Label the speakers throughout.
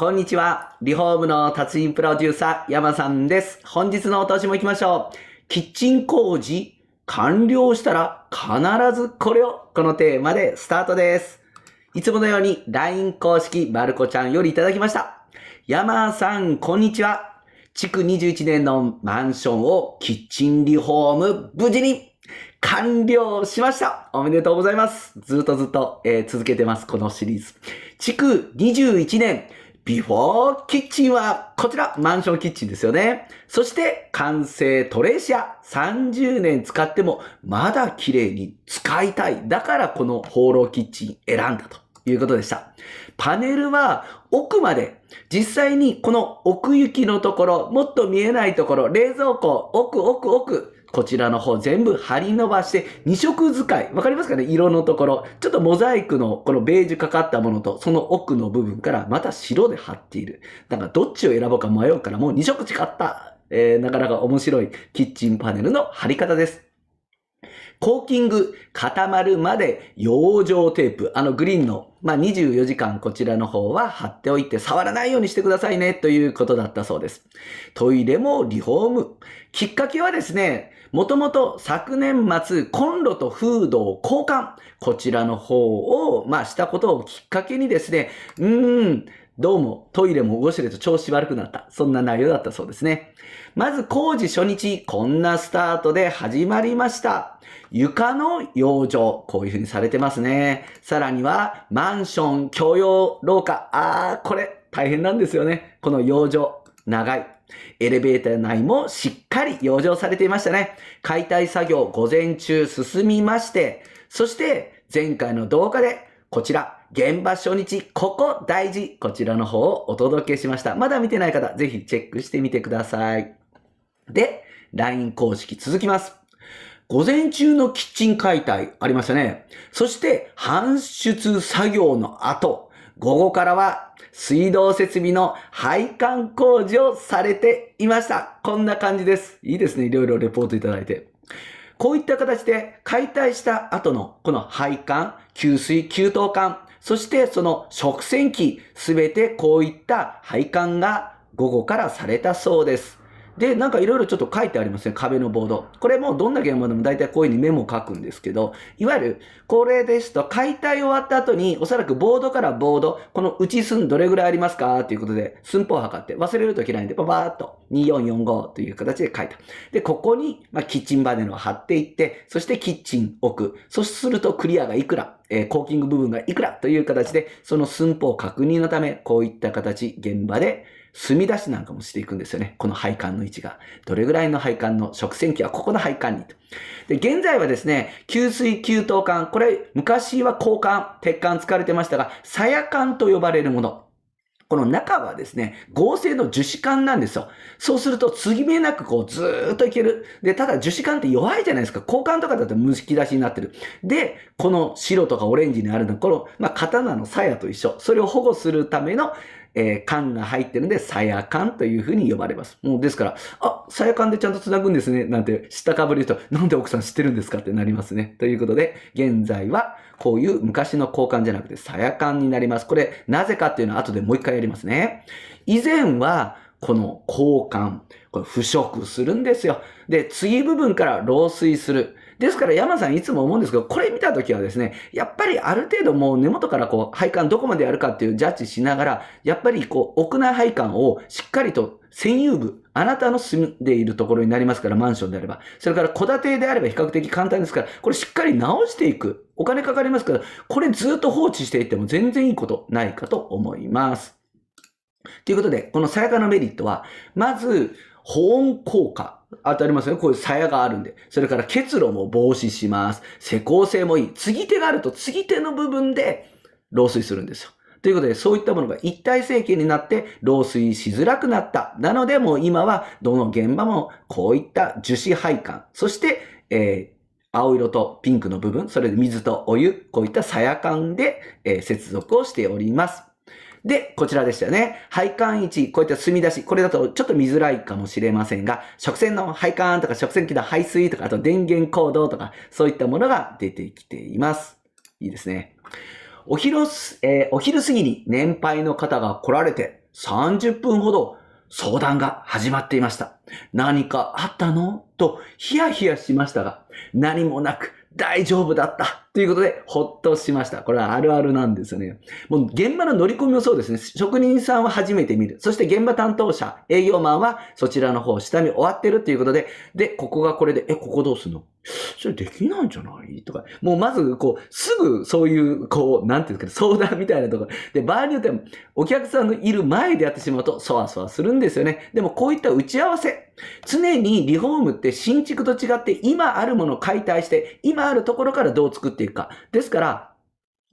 Speaker 1: こんにちは。リフォームの達人プロデューサー、山さんです。本日のお通しも行きましょう。キッチン工事完了したら必ずこれを、このテーマでスタートです。いつものように LINE 公式まるこちゃんよりいただきました。山さん、こんにちは。築21年のマンションをキッチンリフォーム無事に完了しましたおめでとうございますずっとずっと、えー、続けてます、このシリーズ。築21年、ビフォーキッチンは、こちら、マンションキッチンですよね。そして、完成トレーシア。30年使っても、まだ綺麗に使いたい。だから、この放浪キッチン選んだということでした。パネルは、奥まで、実際にこの奥行きのところ、もっと見えないところ、冷蔵庫、奥、奥、奥、こちらの方全部貼り伸ばして2色使い。わかりますかね色のところ。ちょっとモザイクのこのベージュかかったものとその奥の部分からまた白で貼っている。だからどっちを選ぼうか迷うからもう2色使った。えー、なかなか面白いキッチンパネルの貼り方です。コーキング固まるまで養生テープ、あのグリーンの、まあ、24時間こちらの方は貼っておいて触らないようにしてくださいねということだったそうです。トイレもリフォーム。きっかけはですね、もともと昨年末コンロとフードを交換、こちらの方を、まあ、したことをきっかけにですね、うーん、どうも、トイレもウォシュレット調子悪くなった。そんな内容だったそうですね。まず工事初日、こんなスタートで始まりました。床の養生、こういうふうにされてますね。さらには、マンション、共用廊下、あー、これ、大変なんですよね。この養生、長い。エレベーター内もしっかり養生されていましたね。解体作業、午前中進みまして、そして、前回の動画で、こちら、現場初日、ここ大事、こちらの方をお届けしました。まだ見てない方、ぜひチェックしてみてください。で、LINE 公式続きます。午前中のキッチン解体ありましたね。そして搬出作業の後、午後からは水道設備の配管工事をされていました。こんな感じです。いいですね。いろいろレポートいただいて。こういった形で解体した後のこの配管、給水、給湯管、そしてその食洗機、すべてこういった配管が午後からされたそうです。で、なんかいろいろちょっと書いてありますね。壁のボード。これもどんな現場でも大体こういうふうにメモを書くんですけど、いわゆる、これですと、解体終わった後に、おそらくボードからボード、この内寸どれぐらいありますかということで、寸法を測って、忘れると嫌いんで、ばばーっと、2445という形で書いた。で、ここに、まあ、キッチンバネルを貼っていって、そしてキッチン置く。そうするとクリアがいくら、えコーキング部分がいくらという形で、その寸法確認のため、こういった形、現場で、墨出しなんかもしていくんですよね。この配管の位置が。どれぐらいの配管の食洗機はここの配管にと。で、現在はですね、給水給湯管。これ、昔は交換、鉄管使われてましたが、鞘管と呼ばれるもの。この中はですね、合成の樹脂管なんですよ。そうすると、継ぎ目なくこう、ずーっといける。で、ただ樹脂管って弱いじゃないですか。交換とかだとむき出しになってる。で、この白とかオレンジにあるの、この、まあ、刀の鞘と一緒。それを保護するためのえー、缶が入ってるんで、さや缶というふうに呼ばれます。もうですから、あ、さや缶でちゃんと繋ぐんですね、なんて知ったかぶりと、なんで奥さん知ってるんですかってなりますね。ということで、現在はこういう昔の交換じゃなくて、さや缶になります。これ、なぜかっていうのは後でもう一回やりますね。以前は、この交換、これ腐食するんですよ。で、次部分から漏水する。ですから山さんいつも思うんですけど、これ見たときはですね、やっぱりある程度もう根元からこう、配管どこまでやるかっていうジャッジしながら、やっぱりこう、屋内配管をしっかりと専有部、あなたの住んでいるところになりますから、マンションであれば。それから戸建てであれば比較的簡単ですから、これしっかり直していく。お金かかりますから、これずっと放置していっても全然いいことないかと思います。ということで、このさやかのメリットは、まず、保温効果。当たりますよね。こういう鞘があるんで。それから結露も防止します。施工性もいい。継ぎ手があると継ぎ手の部分で漏水するんですよ。ということで、そういったものが一体成形になって漏水しづらくなった。なので、もう今はどの現場もこういった樹脂配管、そして、えー、青色とピンクの部分、それで水とお湯、こういった鞘管で、え接続をしております。で、こちらでしたよね。配管位置、こういった積み出し、これだとちょっと見づらいかもしれませんが、食洗の配管とか食洗機の排水とか、あと電源コードとか、そういったものが出てきています。いいですね。お昼す、えー、お昼過ぎに年配の方が来られて、30分ほど相談が始まっていました。何かあったのとヒヤヒヤしましたが、何もなく大丈夫だったということで、ほっとしました。これはあるあるなんですよね。もう現場の乗り込みもそうですね。職人さんは初めて見る。そして現場担当者、営業マンはそちらの方、下見終わってるということで、で、ここがこれで、え、ここどうすんのそれできないんじゃないとか、もうまず、こう、すぐそういう、こう、なんていうんですか、相談みたいなところ。で、場合によっても、お客さんのいる前でやってしまうと、そわそわするんですよね。でも、こういった打ち合わせ。常にリフォームって新築と違って、今あるものを解体して、今あるところからどう作ってっていくか。ですから、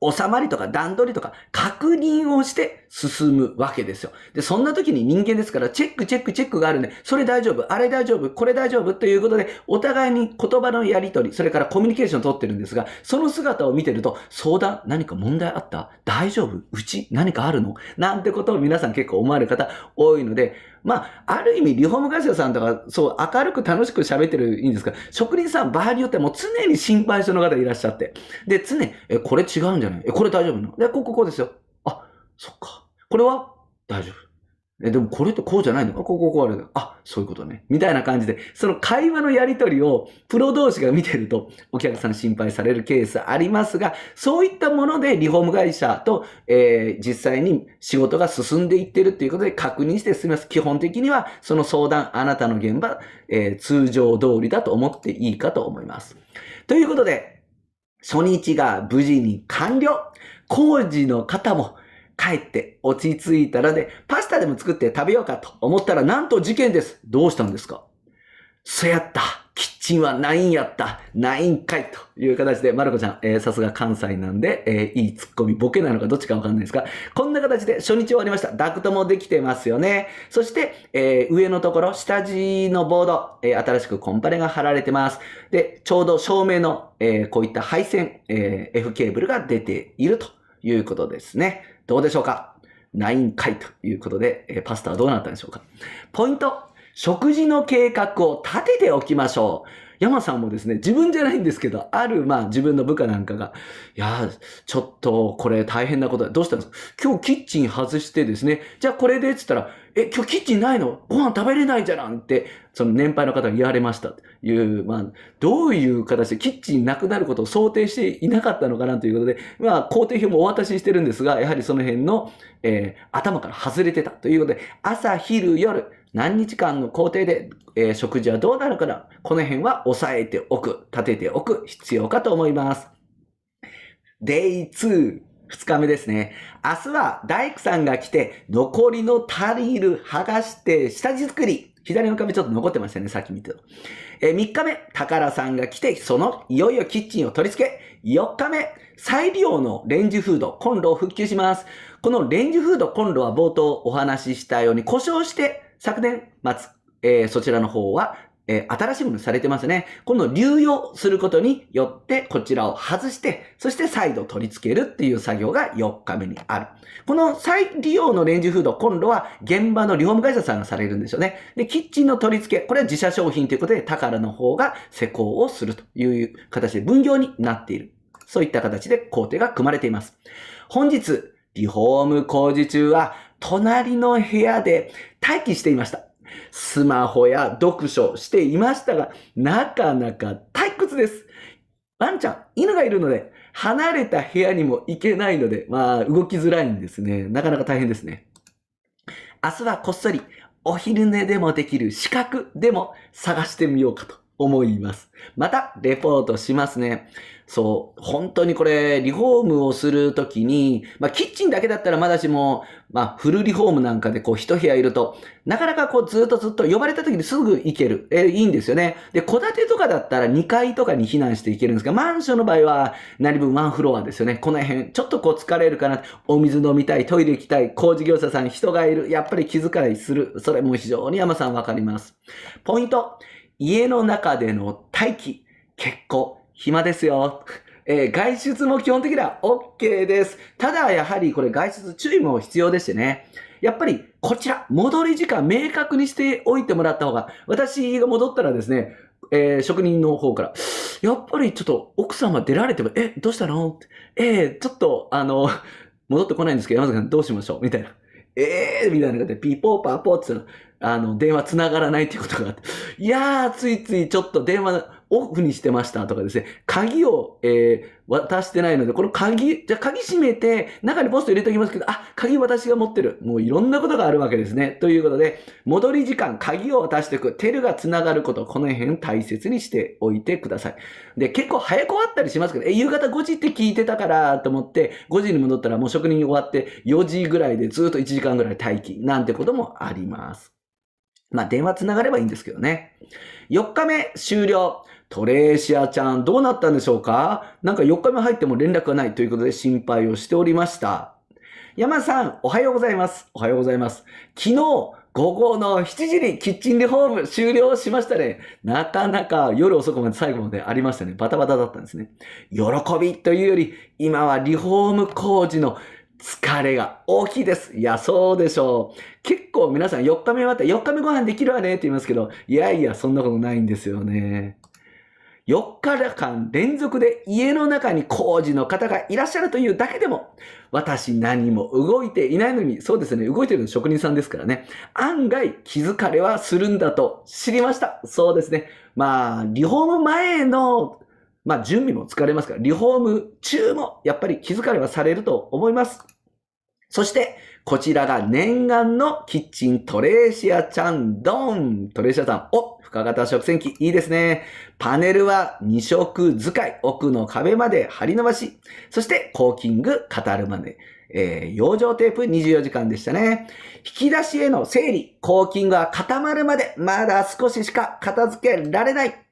Speaker 1: 収まりとか段取りとか確認をして進むわけですよ。で、そんな時に人間ですからチェックチェックチェックがあるね。それ大丈夫あれ大丈夫これ大丈夫ということで、お互いに言葉のやり取り、それからコミュニケーションを取ってるんですが、その姿を見てると、相談何か問題あった大丈夫うち何かあるのなんてことを皆さん結構思われる方多いので、まあ、ある意味、リフォーム会社さんとか、そう、明るく楽しく喋ってるいいんですが、職人さん、場合によってはもう常に心配性の方いらっしゃって。で、常に、え、これ違うんじゃないえ、これ大丈夫なので、ここ、ここですよ。あ、そっか。これは大丈夫。え、でもこれとこうじゃないのこここうある。あ、そういうことね。みたいな感じで、その会話のやりとりをプロ同士が見てるとお客さん心配されるケースありますが、そういったものでリフォーム会社と、えー、実際に仕事が進んでいってるっていうことで確認して進みます。基本的にはその相談、あなたの現場、えー、通常通りだと思っていいかと思います。ということで、初日が無事に完了工事の方も帰って落ち着いたらで、パスタでも作って食べようかと思ったらなんと事件です。どうしたんですかそやった。キッチンはないんやった。ないんかい。という形で、まるこちゃん、えさすが関西なんで、えー、いいツッコミ、ボケなのかどっちかわかんないですが、こんな形で初日終わりました。ダクトもできてますよね。そして、えー、上のところ、下地のボード、え新しくコンパネが貼られてます。で、ちょうど照明の、えこういった配線、え F ケーブルが出ているということですね。どうでしょうか ?9 回ということで、えパスタはどうなったんでしょうかポイント食事の計画を立てておきましょう。山さんもですね、自分じゃないんですけど、ある、まあ自分の部下なんかが、いやちょっとこれ大変なことだ。どうしたんですか今日キッチン外してですね、じゃあこれでって言ったら、え、今日キッチンないのご飯食べれないじゃんって、その年配の方が言われましたという、まあ、どういう形でキッチンなくなることを想定していなかったのかなということで、まあ、工程表もお渡ししてるんですが、やはりその辺の、えー、頭から外れてたということで、朝、昼、夜、何日間の工程で、えー、食事はどうなるから、この辺は押さえておく、立てておく必要かと思います。Day2、2日目ですね。明日は大工さんが来て、残りのタリル剥がして下地作り。左の壁ちょっと残ってましたね、さっき見てた。え3日目、宝さんが来て、その、いよいよキッチンを取り付け。4日目、再利用のレンジフード、コンロを復旧します。このレンジフード、コンロは冒頭お話ししたように故障して昨年末、えー、そちらの方は、えー、新しいものされてますね。この流用することによって、こちらを外して、そして再度取り付けるっていう作業が4日目にある。この再利用のレンジフード、今度は現場のリフォーム会社さんがされるんですよね。で、キッチンの取り付け、これは自社商品ということで、宝の方が施工をするという形で分業になっている。そういった形で工程が組まれています。本日、リフォーム工事中は、隣の部屋で待機していました。スマホや読書していましたが、なかなか退屈です。ワンちゃん、犬がいるので、離れた部屋にも行けないので、まあ、動きづらいんですね。なかなか大変ですね。明日はこっそり、お昼寝でもできる資格でも探してみようかと思います。また、レポートしますね。そう、本当にこれ、リフォームをするときに、まあ、キッチンだけだったらまだしも、まあ、フルリフォームなんかでこう、一部屋いると、なかなかこう、ずっとずっと呼ばれたときにすぐ行ける。えいいんですよね。で、戸建てとかだったら2階とかに避難していけるんですが、マンションの場合は、何分ワンフロアですよね。この辺、ちょっとこう、疲れるかな。お水飲みたい、トイレ行きたい、工事業者さん、人がいる。やっぱり気遣いする。それも非常に山さんわかります。ポイント。家の中での待機、結構暇ですよ。えー、外出も基本的には OK です。ただ、やはりこれ外出注意も必要でしてね。やっぱりこちら、戻り時間明確にしておいてもらった方が、私が戻ったらですね、えー、職人の方から、やっぱりちょっと奥様出られても、え、どうしたのえー、ちょっと、あの、戻ってこないんですけど、山崎さんどうしましょうみたいな。えーみたいな感じで、ピーポーパーポーって言ったら、あの、電話繋がらないっていうことがあって、いやー、ついついちょっと電話オフにしてましたとかですね、鍵を、えー、渡してないので、この鍵、じゃ鍵閉めて、中にポスト入れておきますけど、あ、鍵私が持ってる。もういろんなことがあるわけですね。ということで、戻り時間、鍵を渡していく、テルが繋がること、この辺大切にしておいてください。で、結構早く終わったりしますけど、え、夕方5時って聞いてたからと思って、5時に戻ったらもう職人終わって、4時ぐらいでずっと1時間ぐらい待機、なんてこともあります。まあ、電話つながればいいんですけどね。4日目終了。トレーシアちゃん、どうなったんでしょうかなんか4日目入っても連絡がないということで心配をしておりました。山さん、おはようございます。おはようございます。昨日、午後の7時にキッチンリフォーム終了しましたね。なかなか夜遅くまで最後までありましたね。バタバタだったんですね。喜びというより、今はリフォーム工事の疲れが大きいです。いや、そうでしょう。結構皆さん4日目終わって4日目ご飯できるわねって言いますけど、いやいや、そんなことないんですよね。4日間連続で家の中に工事の方がいらっしゃるというだけでも、私何も動いていないのに、そうですね、動いてるの職人さんですからね、案外気づかれはするんだと知りました。そうですね。まあ、リフォーム前のまあ、準備も疲れますから、リフォーム中もやっぱり気づかれはされると思います。そして、こちらが念願のキッチントレーシアちゃんドントレーシアさん、お深型食洗機、いいですね。パネルは2色使い、奥の壁まで張り伸ばし、そしてコーキング、語るまで。えー、養生テープ24時間でしたね。引き出しへの整理、コーキングは固まるまで、まだ少ししか片付けられない。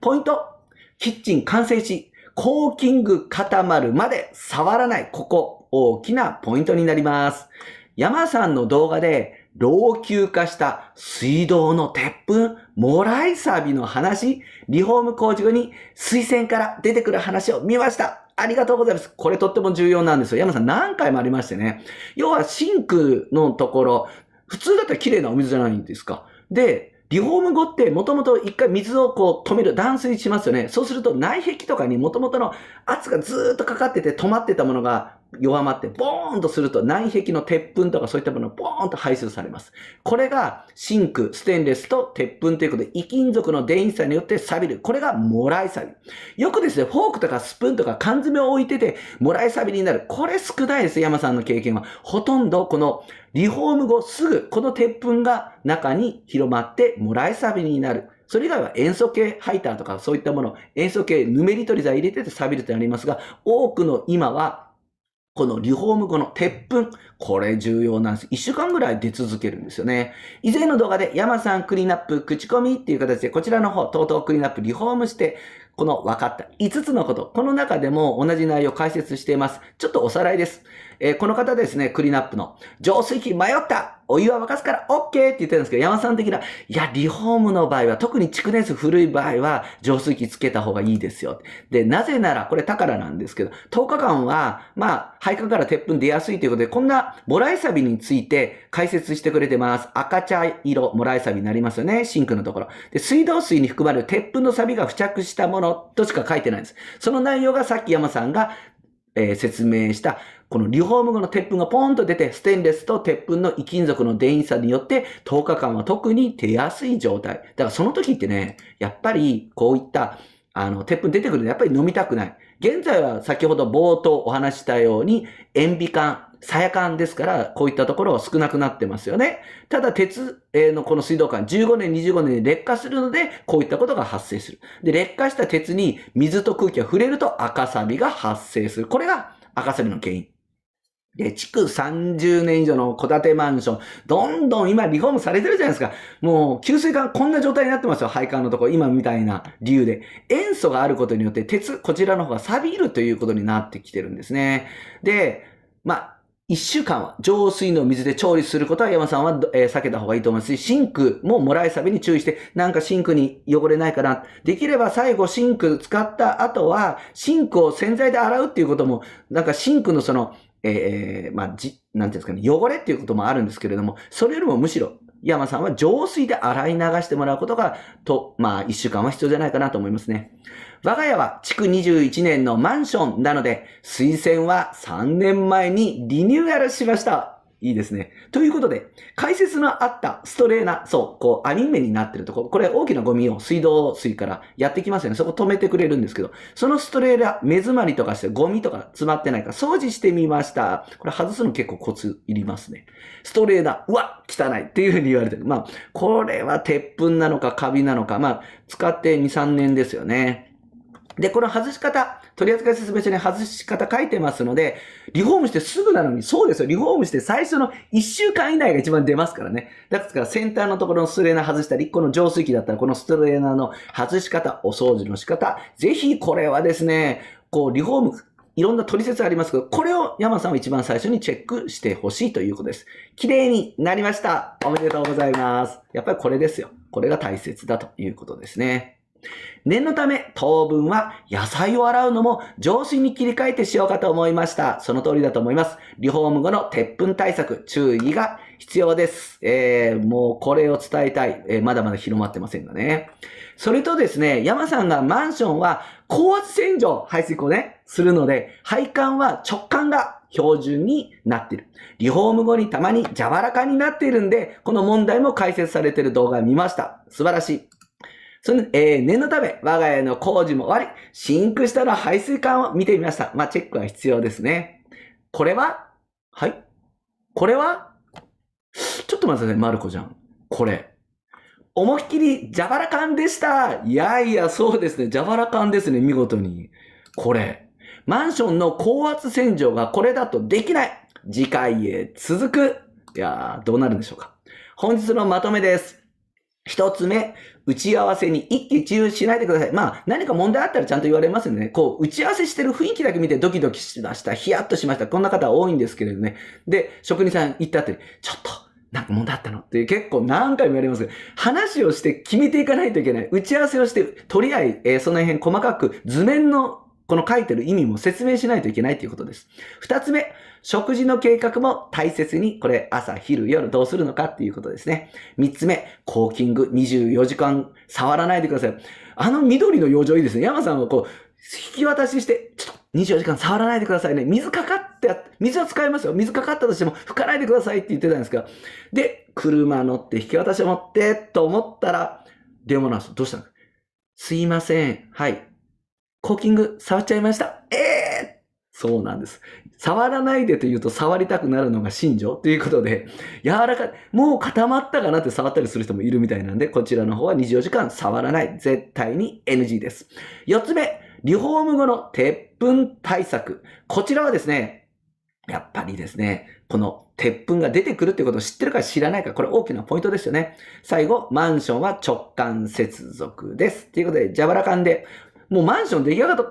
Speaker 1: ポイント、キッチン完成し、コーキング固まるまで触らない。ここ、大きなポイントになります。山さんの動画で、老朽化した水道の鉄粉、もらいサビの話、リフォーム工事後に水栓から出てくる話を見ました。ありがとうございます。これとっても重要なんですよ。山さん何回もありましてね。要はシンクのところ、普通だったら綺麗なお水じゃないんですか。で、リフォーム後ってもともと一回水をこう止める、断水しますよね。そうすると内壁とかにもともとの圧がずーっとかかってて止まってたものが弱まって、ボーンとすると内壁の鉄粉とかそういったものをボーンと排出されます。これがシンク、ステンレスと鉄粉ということで、異金属の電子差によって錆びる。これがもらい錆び。よくですね、フォークとかスプーンとか缶詰を置いてて、もらい錆びになる。これ少ないです、山さんの経験は。ほとんどこのリフォーム後すぐ、この鉄粉が中に広まってもらい錆びになる。それ以外は塩素系ハイターとかそういったもの、塩素系ヌメリトリザ入れてて錆びるってありますが、多くの今はこのリフォーム後の鉄粉、これ重要なんです。1週間ぐらい出続けるんですよね。以前の動画で山さんクリーンアップ、口コミっていう形でこちらの方、とうとうクリーンアップリフォームして、この分かった5つのこと、この中でも同じ内容解説しています。ちょっとおさらいです。えー、この方ですね、クリーンアップの、浄水器迷ったお湯は沸かすから OK って言ってるんですけど、山さん的な、いや、リフォームの場合は、特に蓄電数古い場合は、浄水器つけた方がいいですよ。で、なぜなら、これ宝なんですけど、10日間は、まあ、配管から鉄粉出やすいということで、こんなボライサビについて解説してくれてます。赤茶色、ボライサビになりますよね、シンクのところ。で、水道水に含まれる鉄粉のサビが付着したものとしか書いてないんです。その内容がさっき山さんが、えー、説明した、このリフォーム後の鉄粉がポーンと出て、ステンレスと鉄粉の異金属の電位差によって、10日間は特に出やすい状態。だからその時ってね、やっぱりこういった、あの、鉄粉出てくるのやっぱり飲みたくない。現在は先ほど冒頭お話したように、塩ビ管、さや管ですから、こういったところは少なくなってますよね。ただ、鉄のこの水道管、15年、25年で劣化するので、こういったことが発生する。で、劣化した鉄に水と空気が触れると赤サビが発生する。これが赤サビの原因。で、築30年以上の戸建てマンション、どんどん今リフォームされてるじゃないですか。もう、給水管こんな状態になってますよ。配管のところ、今みたいな理由で。塩素があることによって鉄、こちらの方が錆びるということになってきてるんですね。で、まあ、一週間は浄水の水で調理することは山さんは、えー、避けた方がいいと思いますし、シンクももらいサビに注意して、なんかシンクに汚れないかな。できれば最後シンク使った後は、シンクを洗剤で洗うっていうことも、なんかシンクのその、えー、まあ、じ、なんていうんですかね、汚れっていうこともあるんですけれども、それよりもむしろ、山さんは浄水で洗い流してもらうことが、と、まあ、一週間は必要じゃないかなと思いますね。我が家は築21年のマンションなので、推薦は3年前にリニューアルしました。いいですね。ということで、解説のあったストレーーそう、こう、アニメになってるところ、これ大きなゴミを水道水からやってきますよね。そこ止めてくれるんですけど、そのストレーー目詰まりとかしてゴミとか詰まってないか掃除してみました。これ外すの結構コツいりますね。ストレーーうわ汚いっていうふうに言われてる。まあ、これは鉄粉なのかカビなのか、まあ、使って2、3年ですよね。で、この外し方、取扱説明書に外し方書いてますので、リフォームしてすぐなのに、そうですよ。リフォームして最初の1週間以内が一番出ますからね。だから先端のところのストレーナー外したり、この浄水器だったらこのストレーナーの外し方、お掃除の仕方、ぜひこれはですね、こう、リフォーム、いろんな取説ありますけど、これを山さんは一番最初にチェックしてほしいということです。綺麗になりました。おめでとうございます。やっぱりこれですよ。これが大切だということですね。念のため、当分は野菜を洗うのも上司に切り替えてしようかと思いました。その通りだと思います。リフォーム後の鉄粉対策、注意が必要です。えー、もうこれを伝えたい、えー、まだまだ広まってませんがね。それとですね、山さんがマンションは高圧洗浄、排水口ね、するので、配管は直管が標準になっている。リフォーム後にたまに蛇腹化になっているんで、この問題も解説されている動画見ました。素晴らしい。その、えー、念のため、我が家の工事も終わり、シンク下の排水管を見てみました。まあ、チェックは必要ですね。これははいこれはちょっと待ってください、マルコちゃん。これ。思いっきり蛇腹感でした。いやいや、そうですね。蛇腹感ですね、見事に。これ。マンションの高圧洗浄がこれだとできない。次回へ続く。いやー、どうなるんでしょうか。本日のまとめです。一つ目、打ち合わせに一喜一憂しないでください。まあ、何か問題あったらちゃんと言われますんでね、こう、打ち合わせしてる雰囲気だけ見てドキドキしました、ヒヤッとしました。こんな方多いんですけれどね。で、職人さん行った後に、ちょっと、なんか問題あったのって結構何回もやります話をして決めていかないといけない。打ち合わせをして、とりあえず、えー、その辺細かく図面のこの書いてる意味も説明しないといけないということです。二つ目、食事の計画も大切に、これ朝、昼、夜どうするのかっていうことですね。三つ目、コーキング24時間触らないでください。あの緑の養生いいですね。山さんはこう、引き渡しして、ちょっと24時間触らないでくださいね。水かかって、水は使いますよ。水かかったとしても拭かないでくださいって言ってたんですけど。で、車乗って引き渡し持ってと思ったら、電話なんです。どうしたのすいません。はい。コーキング触っちゃいました。ええー、そうなんです。触らないでというと触りたくなるのが心情ということで、柔らかい、もう固まったかなって触ったりする人もいるみたいなんで、こちらの方は24時間触らない。絶対に NG です。4つ目、リフォーム後の鉄粉対策。こちらはですね、やっぱりですね、この鉄粉が出てくるってことを知ってるか知らないか、これ大きなポイントですよね。最後、マンションは直感接続です。ということで、蛇腹感でもうマンション出来上がった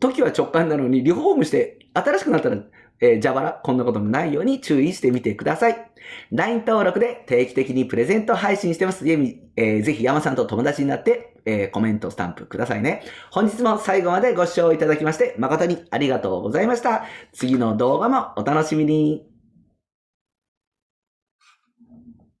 Speaker 1: 時は直感なのに、リフォームして新しくなったら、えー、蛇腹、こんなこともないように注意してみてください。LINE 登録で定期的にプレゼント配信してます。えー、ぜひ山さんと友達になって、えー、コメント、スタンプくださいね。本日も最後までご視聴いただきまして、誠にありがとうございました。次の動画もお楽しみに。